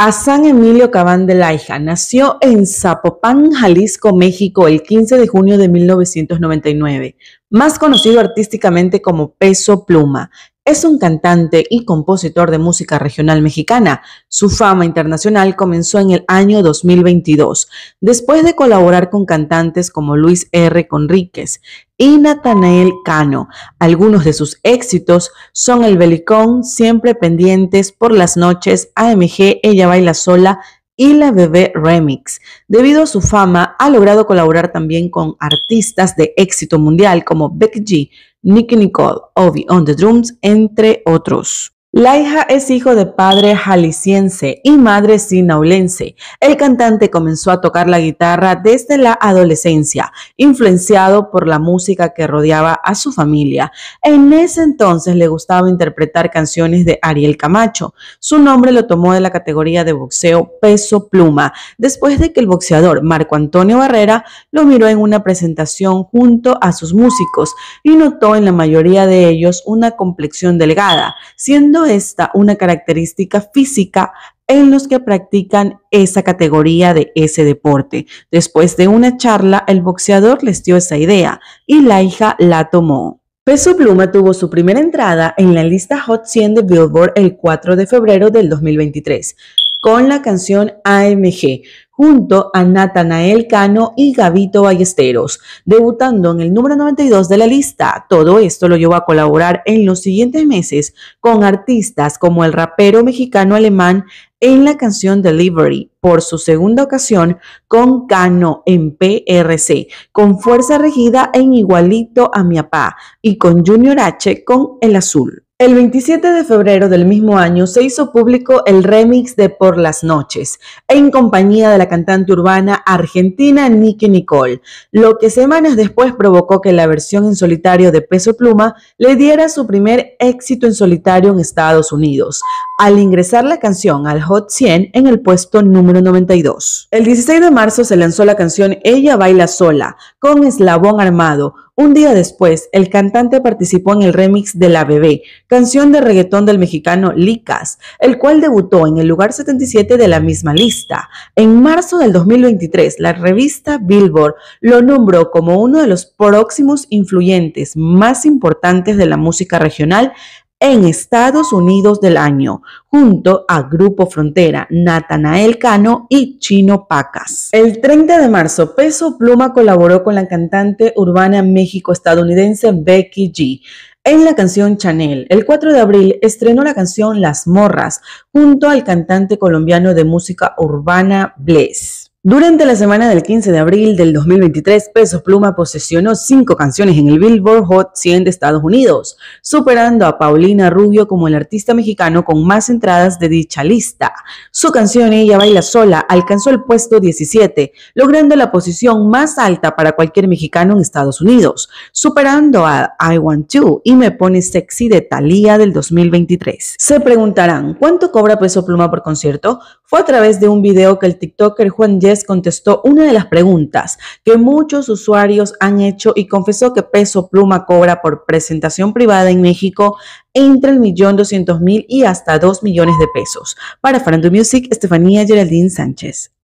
Asan Emilio Cabán de Laija nació en Zapopan, Jalisco, México, el 15 de junio de 1999, más conocido artísticamente como Peso Pluma. Es un cantante y compositor de música regional mexicana. Su fama internacional comenzó en el año 2022, después de colaborar con cantantes como Luis R. Conríquez, y Natanael Cano. Algunos de sus éxitos son El Belicón, Siempre Pendientes, Por las Noches, AMG, Ella Baila Sola, y la Bebé Remix. Debido a su fama, ha logrado colaborar también con artistas de éxito mundial como Becky G, Nicky Nicole, Obi on the Drums, entre otros. Laija es hijo de padre jalisciense y madre sinaulense. El cantante comenzó a tocar la guitarra desde la adolescencia, influenciado por la música que rodeaba a su familia. En ese entonces le gustaba interpretar canciones de Ariel Camacho. Su nombre lo tomó de la categoría de boxeo peso pluma, después de que el boxeador Marco Antonio Barrera lo miró en una presentación junto a sus músicos y notó en la mayoría de ellos una complexión delgada, siendo esta una característica física en los que practican esa categoría de ese deporte. Después de una charla, el boxeador les dio esa idea y la hija la tomó. Peso Pluma tuvo su primera entrada en la lista Hot 100 de Billboard el 4 de febrero del 2023 con la canción AMG, junto a Natanael Cano y Gavito Ballesteros, debutando en el número 92 de la lista. Todo esto lo llevó a colaborar en los siguientes meses con artistas como el rapero mexicano-alemán en la canción Delivery por su segunda ocasión con Cano en PRC, con Fuerza Regida en Igualito a mi papá y con Junior H con El Azul. El 27 de febrero del mismo año se hizo público el remix de Por las Noches, en compañía de la cantante urbana argentina Nicky Nicole, lo que semanas después provocó que la versión en solitario de Peso Pluma le diera su primer éxito en solitario en Estados Unidos, al ingresar la canción al Hot 100 en el puesto número 92. El 16 de marzo se lanzó la canción Ella Baila Sola, con Eslabón Armado, un día después, el cantante participó en el remix de La Bebé, canción de reggaetón del mexicano Licas, el cual debutó en el lugar 77 de la misma lista. En marzo del 2023, la revista Billboard lo nombró como uno de los próximos influyentes más importantes de la música regional en Estados Unidos del año, junto a Grupo Frontera, Natanael Cano y Chino Pacas. El 30 de marzo, Peso Pluma colaboró con la cantante urbana méxico-estadounidense Becky G en la canción Chanel. El 4 de abril estrenó la canción Las Morras junto al cantante colombiano de música urbana Bless. Durante la semana del 15 de abril del 2023, Peso Pluma posesionó cinco canciones en el Billboard Hot 100 de Estados Unidos, superando a Paulina Rubio como el artista mexicano con más entradas de dicha lista. Su canción Ella baila sola alcanzó el puesto 17, logrando la posición más alta para cualquier mexicano en Estados Unidos, superando a I Want You y Me Pone Sexy de Thalía del 2023. Se preguntarán, ¿cuánto cobra Peso Pluma por concierto? Fue a través de un video que el TikToker Juan Yes contestó una de las preguntas que muchos usuarios han hecho y confesó que Peso Pluma cobra por presentación privada en México entre el millón doscientos mil y hasta dos millones de pesos. Para Farando Music, Estefanía Geraldine Sánchez.